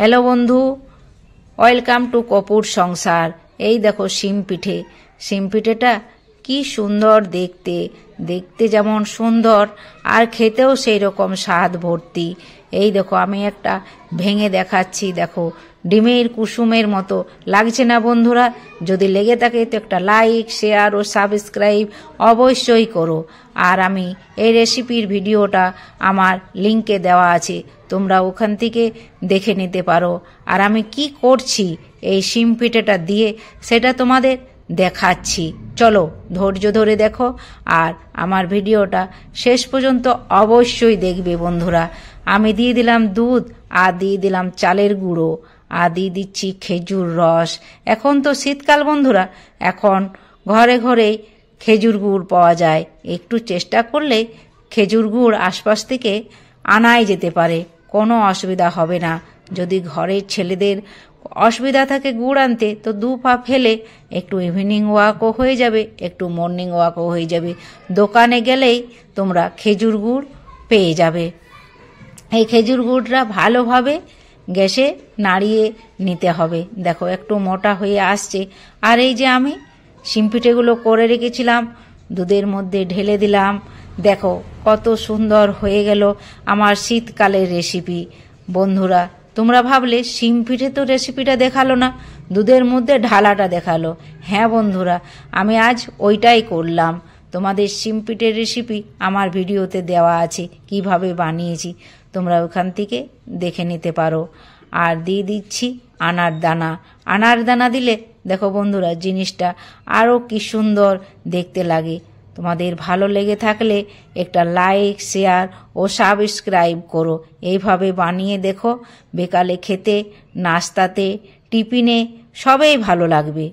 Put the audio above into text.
hello বন্ধু welcome to Kapoor সংসার এই দেখো শিম পিঠে শিম পিঠেটা কি সুন্দর দেখতে দেখতে যেমন সুন্দর আর খেতেও সেই রকম স্বাদ ভর্তি এই দেখো আমি একটা ভেঙে দেখাচ্ছি দেখো ডিমের কুসুমের মতো লাগছে না বন্ধুরা যদি লেগে থাকে তো একটা লাইক শেয়ার ও সাবস্ক্রাইব অবশ্যই করো আর আমি এই রেসিপির ভিডিওটা আমার লিঙ্কে দেওয়া আছে তোমরা ওখান থেকে দেখে নিতে পারো আর আমি কি করছি এই শিম পিঠেটা দিয়ে সেটা তোমাদের দেখাচ্ছি চলো ধৈর্য ধরে দেখো আর আমার ভিডিওটা শেষ পর্যন্ত অবশ্যই দেখবে বন্ধুরা আমি দিয়ে দিলাম দুধ আর দিয়ে দিলাম চালের গুঁড়ো আর দিয়ে দিচ্ছি খেজুর রস এখন তো শীতকাল বন্ধুরা এখন ঘরে ঘরে খেজুর গুড় পাওয়া যায় একটু চেষ্টা করলে খেজুর গুড় আশপাশ থেকে আনাই যেতে পারে কোনো অসুবিধা হবে না যদি ঘরের ছেলেদের অসুবিধা থাকে গুড় আনতে তো দু পা ফেলে একটু ইভিনিং ওয়াকও হয়ে যাবে একটু মর্নিং ওয়াকও হয়ে যাবে দোকানে গেলেই তোমরা খেজুর গুড় পেয়ে যাবে এই খেজুর গুড়টা ভালোভাবে গ্যাসে নাড়িয়ে নিতে হবে দেখো একটু মোটা হয়ে আসছে আর এই যে আমি সিম্পিটেগুলো করে রেখেছিলাম দুধের মধ্যে ঢেলে দিলাম দেখো কত সুন্দর হয়ে গেল আমার শীতকালের রেসিপি বন্ধুরা তোমরা ভাবলে শিম পিঠে তো রেসিপিটা দেখালো না দুধের মধ্যে ঢালাটা দেখালো হ্যাঁ বন্ধুরা আমি আজ ওইটাই করলাম তোমাদের শিম পিঠের রেসিপি আমার ভিডিওতে দেওয়া আছে কিভাবে বানিয়েছি তোমরা ওখান থেকে দেখে নিতে পারো আর দিয়ে দিচ্ছি আনার দানা আনার দানা দিলে দেখো বন্ধুরা জিনিসটা আরও কি সুন্দর দেখতে লাগে তোমাদের ভালো লেগে থাকলে একটা লাইক শেয়ার ও সাবস্ক্রাইব করো এইভাবে বানিয়ে দেখো বেকালে খেতে নাস্তাতে টিফিনে সবেই ভালো লাগবে